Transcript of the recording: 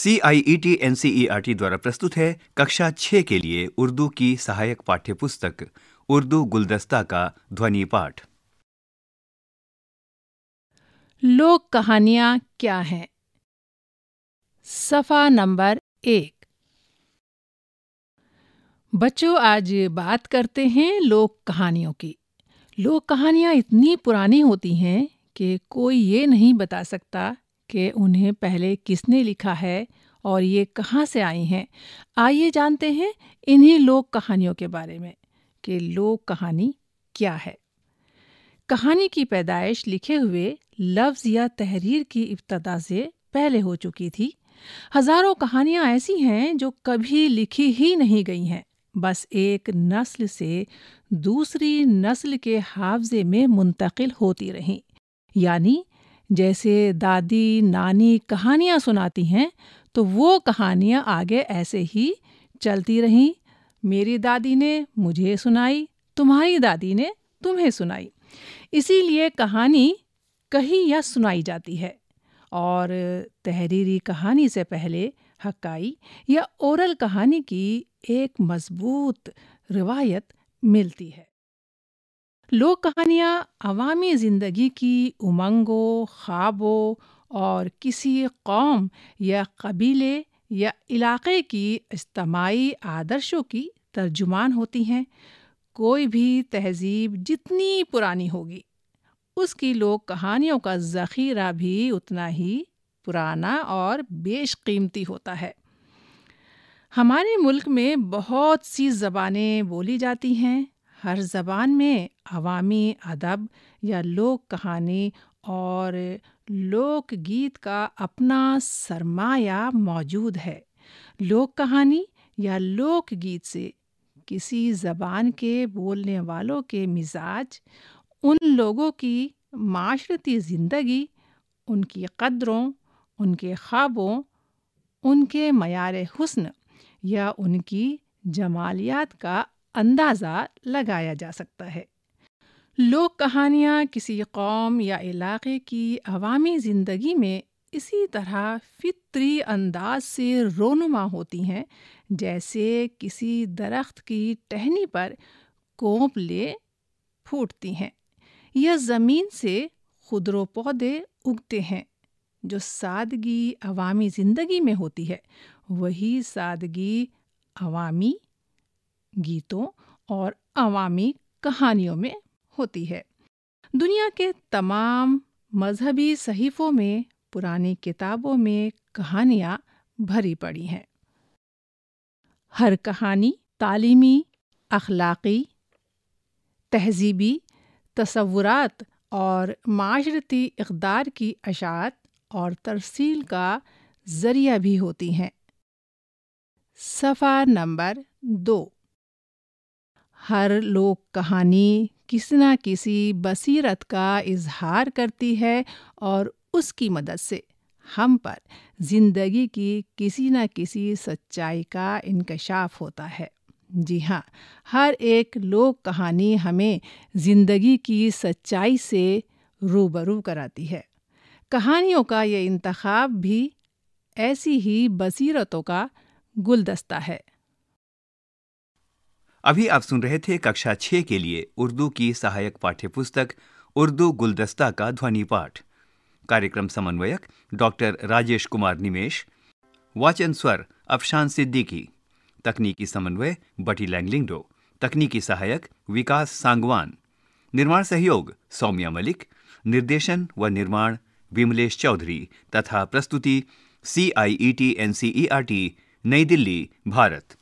C I E T N C E R T द्वारा प्रस्तुत है कक्षा छः के लिए उर्दू की सहायक पाठ्य पुस्तक उर्दू गुलदस्ता का ध्वनि पाठ लोक कहानियां क्या हैं सफा नंबर एक बच्चों आज बात करते हैं लोक कहानियों की लोक कहानियां इतनी पुरानी होती हैं कि कोई ये नहीं बता सकता कि उन्हें पहले किसने लिखा है और ये कहाँ से आई हैं आइए जानते हैं इन्हीं लोक कहानियों के बारे में कि लोक कहानी क्या है कहानी की पैदाइश लिखे हुए लफ्ज़ या तहरीर की इब्तदा से पहले हो चुकी थी हजारों कहानियां ऐसी हैं जो कभी लिखी ही नहीं गई हैं बस एक नस्ल से दूसरी नस्ल के हावजे में मुंतकिल होती रहीं यानी जैसे दादी नानी कहानियाँ सुनाती हैं तो वो कहानियाँ आगे ऐसे ही चलती रहीं मेरी दादी ने मुझे सुनाई तुम्हारी दादी ने तुम्हें सुनाई इसीलिए कहानी कही या सुनाई जाती है और तहरीरी कहानी से पहले हकाई या ओरल कहानी की एक मजबूत रिवायत मिलती है लोक कहानियाँ अवामी ज़िंदगी की उमंगों ख्वाबों और किसी कौम या कबीले या इलाक़े की इज्तमाही आदर्शों की तर्जुमान होती हैं कोई भी तहज़ीब जितनी पुरानी होगी उसकी लोक कहानियों का ज़ख़ीरा भी उतना ही पुराना और बेशकीमती होता है हमारे मुल्क में बहुत सी ज़बानें बोली जाती हैं हर ज़बान में अवामी अदब या लोक कहानी और लोक गीत का अपना सरमाया मौजूद है लोक कहानी या लोक गीत से किसी ज़बान के बोलने वालों के मिजाज उन लोगों की माशरती ज़िंदगी उनकी कदरों उनके ख्वाबों उनके मैार हसन या उनकी जमालियात का अंदाज़ा लगाया जा सकता है लोक कहानियाँ किसी कौम या इलाके की अवामी ज़िंदगी में इसी तरह फितरी अंदाज से रोनुमा होती हैं जैसे किसी दरख्त की टहनी पर कोपले फूटती हैं यह ज़मीन से खुदरो पौधे उगते हैं जो सादगी अवामी ज़िंदगी में होती है वही सादगी अवामी गीतों और अवामी कहानियों में होती है दुनिया के तमाम मजहबी सहीफों में पुरानी किताबों में कहानियाँ भरी पड़ी हैं हर कहानी तालीमी अखलाकी तहजीबी तसवुरात और माशरती इकदार की अशात और तरसील का ज़रिया भी होती हैं सफ़ा नंबर दो हर लोक कहानी किसी न किसी बसीरत का इजहार करती है और उसकी मदद से हम पर ज़िंदगी की किसी न किसी सच्चाई का इंकशाफ होता है जी हाँ हर एक लोक कहानी हमें ज़िंदगी की सच्चाई से रूबरू कराती है कहानियों का ये इंतखब भी ऐसी ही बसीरतों का गुलदस्ता है अभी आप सुन रहे थे कक्षा छः के लिए उर्दू की सहायक पाठ्य पुस्तक उर्दू गुलदस्ता का ध्वनि पाठ कार्यक्रम समन्वयक डॉक्टर राजेश कुमार निमेश वाचन स्वर अफशान सिद्दीकी तकनीकी समन्वय बटी लैंगलिंगडो तकनीकी सहायक विकास सांगवान निर्माण सहयोग सौम्या मलिक निर्देशन व निर्माण विमलेश चौधरी तथा प्रस्तुति C I E T N C E R T Nai Delhi Bharat